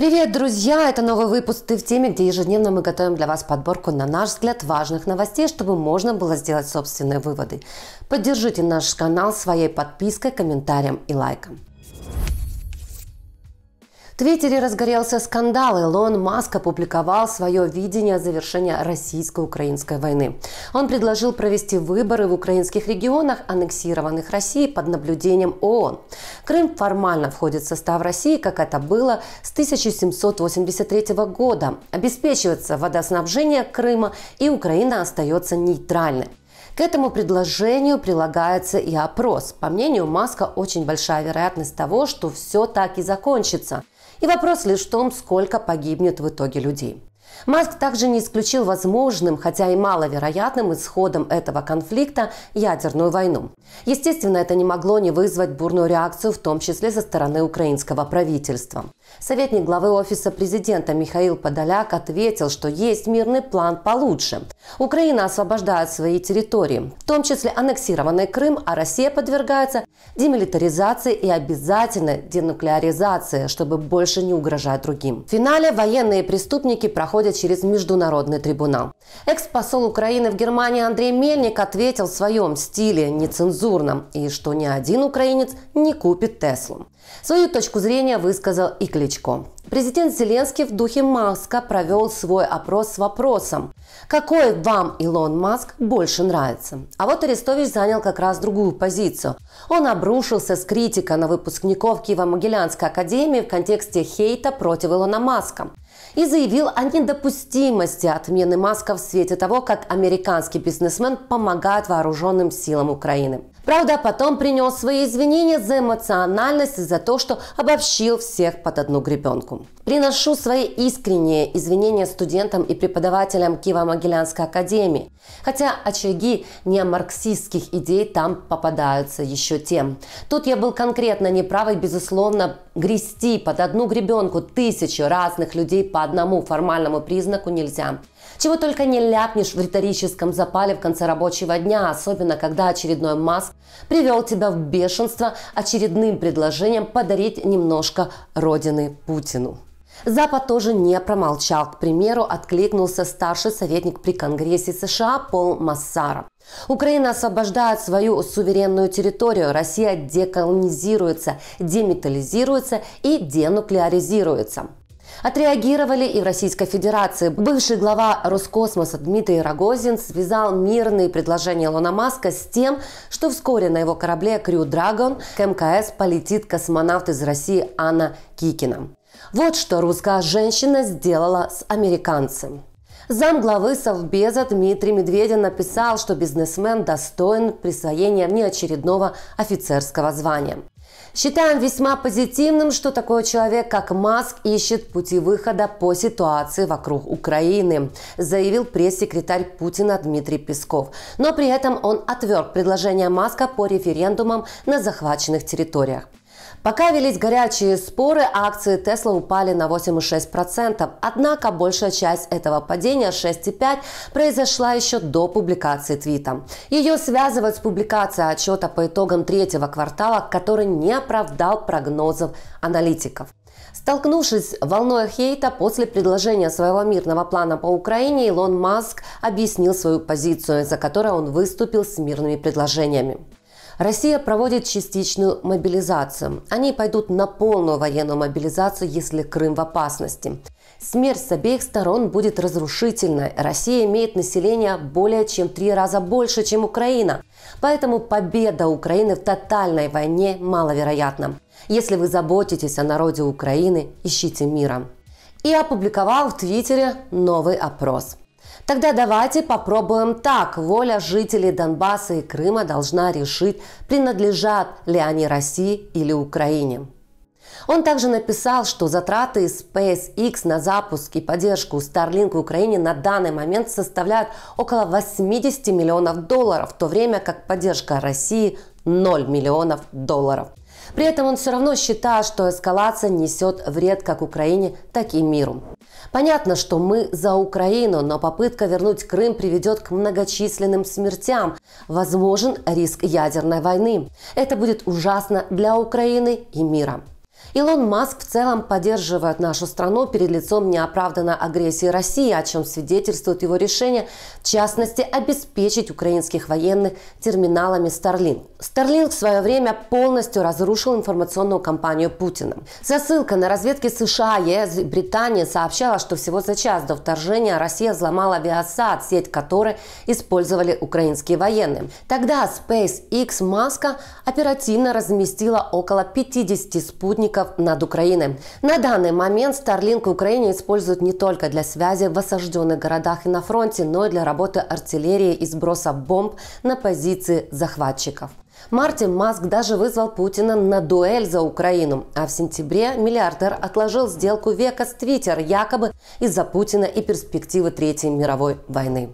Привет, друзья! Это новый выпуск «Ты в теме», где ежедневно мы готовим для вас подборку, на наш взгляд, важных новостей, чтобы можно было сделать собственные выводы. Поддержите наш канал своей подпиской, комментарием и лайком. Твиттере разгорелся скандал. Илон Маск опубликовал свое видение завершения российско-украинской войны. Он предложил провести выборы в украинских регионах, аннексированных Россией под наблюдением ООН. Крым формально входит в состав России, как это было с 1783 года. Обеспечивается водоснабжение Крыма, и Украина остается нейтральной. К этому предложению прилагается и опрос. По мнению Маска, очень большая вероятность того, что все так и закончится. И вопрос лишь в том, сколько погибнет в итоге людей. Маск также не исключил возможным, хотя и маловероятным исходом этого конфликта ядерную войну. Естественно, это не могло не вызвать бурную реакцию, в том числе со стороны украинского правительства. Советник главы Офиса президента Михаил Подоляк ответил, что есть мирный план получше. Украина освобождает свои территории, в том числе аннексированный Крым, а Россия подвергается демилитаризации и обязательно денуклеаризации, чтобы больше не угрожать другим. В финале военные преступники проходят через международный трибунал. Экс-посол Украины в Германии Андрей Мельник ответил в своем стиле нецензурном и что ни один украинец не купит Теслу. Свою точку зрения высказал и Кличко. Президент Зеленский в духе Маска провел свой опрос с вопросом «Какой вам Илон Маск больше нравится?». А вот Арестович занял как раз другую позицию. Он обрушился с критика на выпускников Киево-Могилянской академии в контексте хейта против Илона Маска и заявил о недопустимости отмены Маска в свете того, как американский бизнесмен помогает вооруженным силам Украины. Правда, потом принес свои извинения за эмоциональность и за то, что обобщил всех под одну гребенку. Приношу свои искренние извинения студентам и преподавателям Киево-Могилянской академии. Хотя очаги неомарксистских идей там попадаются еще тем. Тут я был конкретно неправ и безусловно, грести под одну гребенку тысячу разных людей по одному формальному признаку нельзя. Чего только не ляпнешь в риторическом запале в конце рабочего дня, особенно когда очередной маск привел тебя в бешенство очередным предложением подарить немножко Родины Путину. Запад тоже не промолчал. К примеру, откликнулся старший советник при Конгрессе США Пол Массара. Украина освобождает свою суверенную территорию, Россия деколонизируется, деметализируется и денуклеаризируется. Отреагировали и в Российской Федерации. Бывший глава Роскосмоса Дмитрий Рогозин связал мирные предложения Лона Маска с тем, что вскоре на его корабле «Крю Драгон» к МКС полетит космонавт из России Анна Кикина. Вот что русская женщина сделала с американцем. Зам главы Совбеза Дмитрий Медведев написал, что бизнесмен достоин присвоения неочередного офицерского звания. Считаем весьма позитивным, что такой человек, как Маск, ищет пути выхода по ситуации вокруг Украины, заявил пресс-секретарь Путина Дмитрий Песков. Но при этом он отверг предложение Маска по референдумам на захваченных территориях. Пока велись горячие споры, акции Tesla упали на 8,6%. Однако большая часть этого падения 6,5% произошла еще до публикации твита. Ее связывают с публикацией отчета по итогам третьего квартала, который не оправдал прогнозов аналитиков. Столкнувшись волной хейта после предложения своего мирного плана по Украине, Илон Маск объяснил свою позицию, за которой он выступил с мирными предложениями. Россия проводит частичную мобилизацию. Они пойдут на полную военную мобилизацию, если Крым в опасности. Смерть с обеих сторон будет разрушительной. Россия имеет население более чем три раза больше, чем Украина. Поэтому победа Украины в тотальной войне маловероятна. Если вы заботитесь о народе Украины, ищите мира. И опубликовал в Твиттере новый опрос. Тогда давайте попробуем так. Воля жителей Донбасса и Крыма должна решить, принадлежат ли они России или Украине. Он также написал, что затраты SpaceX на запуск и поддержку Starlink в Украине на данный момент составляют около 80 миллионов долларов, в то время как поддержка России 0 миллионов долларов. При этом он все равно считает, что эскалация несет вред как Украине, так и миру. Понятно, что мы за Украину, но попытка вернуть Крым приведет к многочисленным смертям. Возможен риск ядерной войны. Это будет ужасно для Украины и мира. Илон Маск в целом поддерживает нашу страну перед лицом неоправданной агрессии России, о чем свидетельствует его решение, в частности, обеспечить украинских военных терминалами Starlink. Starlink в свое время полностью разрушил информационную кампанию Путина. Засылка на разведки США, ЕС и Британии сообщала, что всего за час до вторжения Россия взломала Viasat, сеть которой использовали украинские военные. Тогда SpaceX Маска оперативно разместила около 50 спутников чиновников над Украиной. На данный момент Starlink в Украине используют не только для связи в осажденных городах и на фронте, но и для работы артиллерии и сброса бомб на позиции захватчиков. Мартин Маск даже вызвал Путина на дуэль за Украину. А в сентябре миллиардер отложил сделку века с Твиттер якобы из-за Путина и перспективы Третьей мировой войны.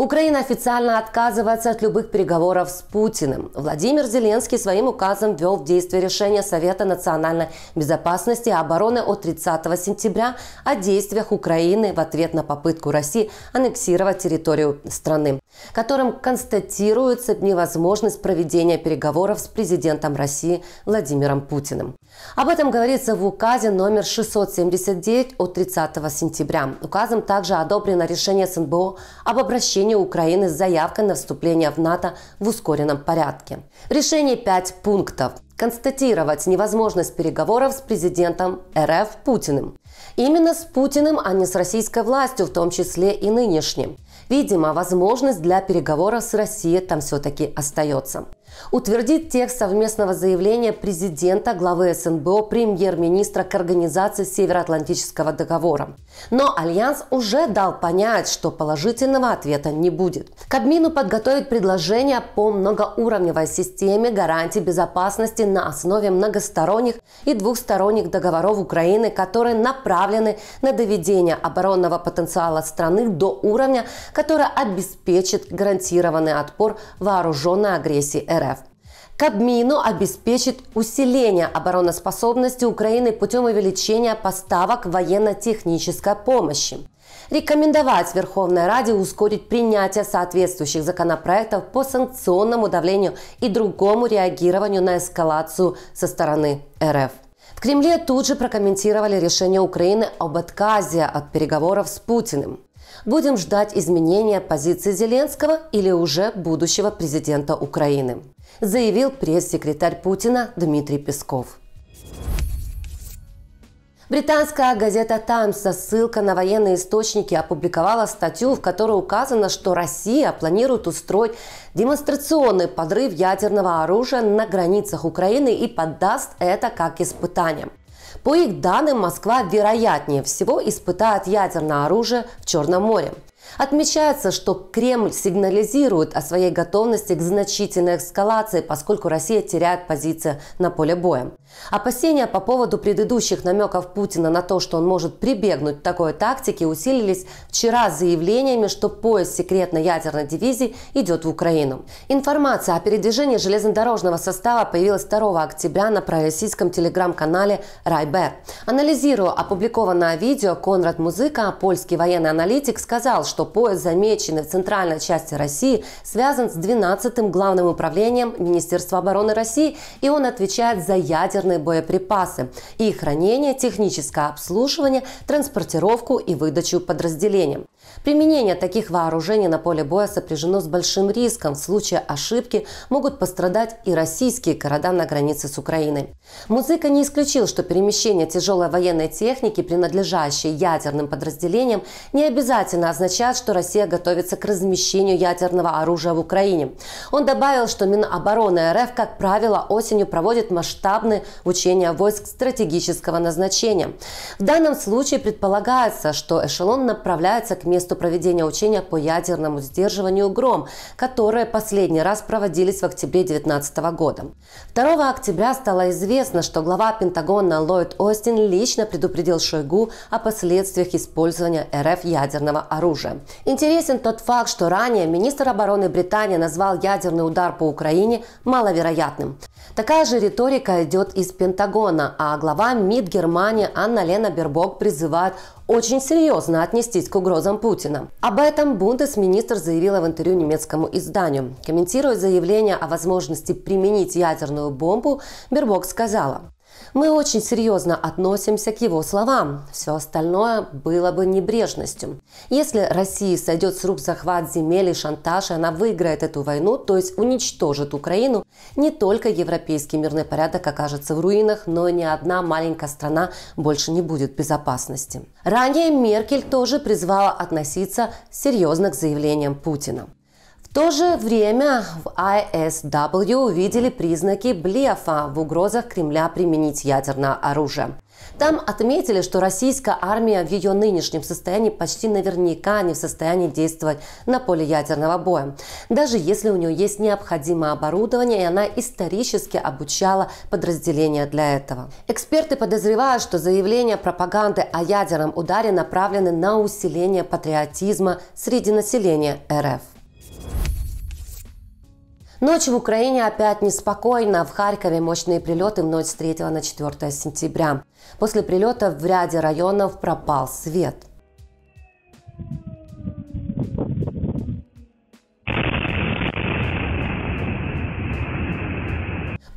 Украина официально отказывается от любых переговоров с Путиным. Владимир Зеленский своим указом ввел в действие решение Совета национальной безопасности и обороны от 30 сентября о действиях Украины в ответ на попытку России аннексировать территорию страны, которым констатируется невозможность проведения переговоров с президентом России Владимиром Путиным. Об этом говорится в указе номер 679 от 30 сентября. Указом также одобрено решение СНБО об обращении обсуждению Украины заявка на вступление в НАТО в ускоренном порядке. Решение 5 пунктов констатировать невозможность переговоров с президентом РФ Путиным. Именно с Путиным, а не с российской властью, в том числе и нынешним. Видимо, возможность для переговоров с Россией там все-таки остается утвердит текст совместного заявления президента, главы СНБО, премьер-министра к организации Североатлантического договора. Но Альянс уже дал понять, что положительного ответа не будет. Кабмину подготовит предложение по многоуровневой системе гарантий безопасности на основе многосторонних и двухсторонних договоров Украины, которые направлены на доведение оборонного потенциала страны до уровня, который обеспечит гарантированный отпор вооруженной агрессии РФ. Кабмину обеспечит усиление обороноспособности Украины путем увеличения поставок военно-технической помощи. Рекомендовать Верховной Раде ускорить принятие соответствующих законопроектов по санкционному давлению и другому реагированию на эскалацию со стороны РФ. В Кремле тут же прокомментировали решение Украины об отказе от переговоров с Путиным. Будем ждать изменения позиции Зеленского или уже будущего президента Украины, заявил пресс-секретарь Путина Дмитрий Песков. Британская газета «Таймс» со ссылкой на военные источники опубликовала статью, в которой указано, что Россия планирует устроить демонстрационный подрыв ядерного оружия на границах Украины и поддаст это как испытание. По их данным, Москва вероятнее всего испытает ядерное оружие в Черном море. Отмечается, что Кремль сигнализирует о своей готовности к значительной эскалации, поскольку Россия теряет позиции на поле боя. Опасения по поводу предыдущих намеков Путина на то, что он может прибегнуть к такой тактике, усилились вчера заявлениями, что поезд секретной ядерной дивизии идет в Украину. Информация о передвижении железнодорожного состава появилась 2 октября на пророссийском телеграм-канале «Райбер». Анализируя опубликованное видео, Конрад Музыка, польский военный аналитик, сказал, что что поезд, замеченный в центральной части России, связан с 12-м главным управлением Министерства обороны России, и он отвечает за ядерные боеприпасы, их хранение, техническое обслуживание, транспортировку и выдачу подразделениям. Применение таких вооружений на поле боя сопряжено с большим риском. В случае ошибки могут пострадать и российские города на границе с Украиной. Музыка не исключил, что перемещение тяжелой военной техники, принадлежащей ядерным подразделениям, не обязательно означает, что Россия готовится к размещению ядерного оружия в Украине. Он добавил, что Минобороны РФ, как правило, осенью проводит масштабные учения войск стратегического назначения. В данном случае предполагается, что эшелон направляется к месту месту проведения учения по ядерному сдерживанию «Гром», которые последний раз проводились в октябре 2019 года. 2 октября стало известно, что глава Пентагона Ллойд Остин лично предупредил Шойгу о последствиях использования РФ ядерного оружия. Интересен тот факт, что ранее министр обороны Британии назвал ядерный удар по Украине маловероятным. Такая же риторика идет из Пентагона, а глава МИД Германии Анна-Лена Бербок призывает очень серьезно отнестись к угрозам Путина. Об этом бундесминистр заявила в интервью немецкому изданию. Комментируя заявление о возможности применить ядерную бомбу, Бербок сказала, мы очень серьезно относимся к его словам. Все остальное было бы небрежностью. Если России сойдет с рук захват земель и шантаж, и она выиграет эту войну, то есть уничтожит Украину, не только европейский мирный порядок окажется в руинах, но и ни одна маленькая страна больше не будет в безопасности. Ранее Меркель тоже призвала относиться серьезно к заявлениям Путина. В то же время в ISW увидели признаки блефа в угрозах Кремля применить ядерное оружие. Там отметили, что российская армия в ее нынешнем состоянии почти наверняка не в состоянии действовать на поле ядерного боя, даже если у нее есть необходимое оборудование, и она исторически обучала подразделения для этого. Эксперты подозревают, что заявления пропаганды о ядерном ударе направлены на усиление патриотизма среди населения РФ. Ночь в Украине опять неспокойна. В Харькове мощные прилеты в ночь с 3 на 4 сентября. После прилета в ряде районов пропал свет.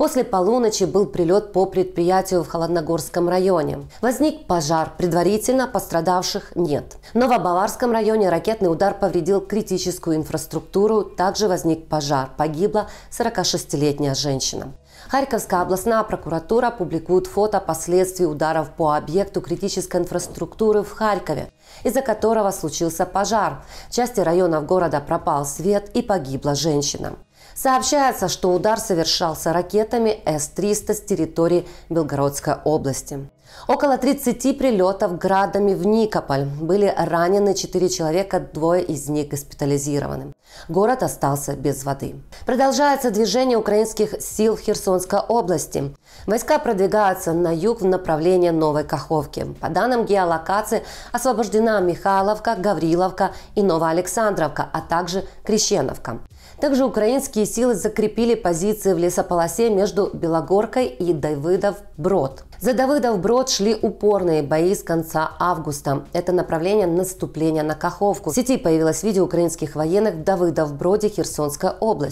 После полуночи был прилет по предприятию в Холодногорском районе. Возник пожар, предварительно пострадавших нет. Но в Баварском районе ракетный удар повредил критическую инфраструктуру, также возник пожар, погибла 46-летняя женщина. Харьковская областная прокуратура публикует фото последствий ударов по объекту критической инфраструктуры в Харькове, из-за которого случился пожар. В части районов города пропал свет и погибла женщина. Сообщается, что удар совершался ракетами С-300 с территории Белгородской области. Около 30 прилетов градами в Никополь. Были ранены 4 человека, двое из них госпитализированы. Город остался без воды. Продолжается движение украинских сил в Херсонской области. Войска продвигаются на юг в направлении Новой Каховки. По данным геолокации, освобождена Михайловка, Гавриловка и Новоалександровка, а также Крещеновка. Также украинские силы закрепили позиции в лесополосе между Белогоркой и Давыдов-Брод – за Давыдов Брод шли упорные бои с конца августа. Это направление наступления на Каховку. В сети появилось видео украинских военных в Давидов Броді Херсонської Сегодня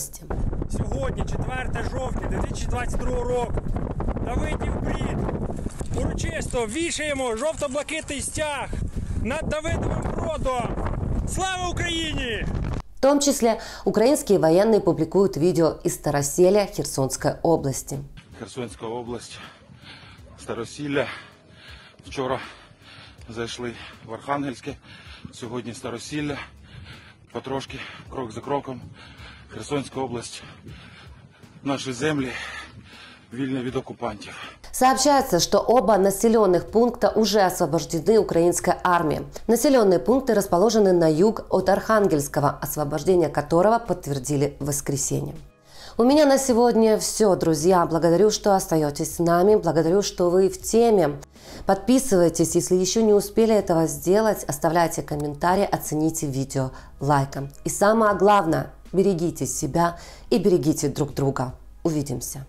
Сьогодні, 4 жовтня 2022 року, Давидів брід. Урочисто вішаємо жовто-блакитний стяг над Давидовим бродом. Слава Украине! В том числе украинские военные публикуют видео из Староселя Херсонской области. Херсонская область Старосілля. Вчора зайшли в Архангельське, сьогодні Старосілля. Потрошки, крок за кроком, Херсонська область, наші землі вільні від оккупантів. Сообщается, что оба населенных пункта уже освобождены украинской армией. Населенные пункты расположены на юг от Архангельского, освобождение которого подтвердили в воскресенье. У меня на сегодня все, друзья. Благодарю, что остаетесь с нами. Благодарю, что вы в теме. Подписывайтесь, если еще не успели этого сделать. Оставляйте комментарии, оцените видео лайком. И самое главное, берегите себя и берегите друг друга. Увидимся.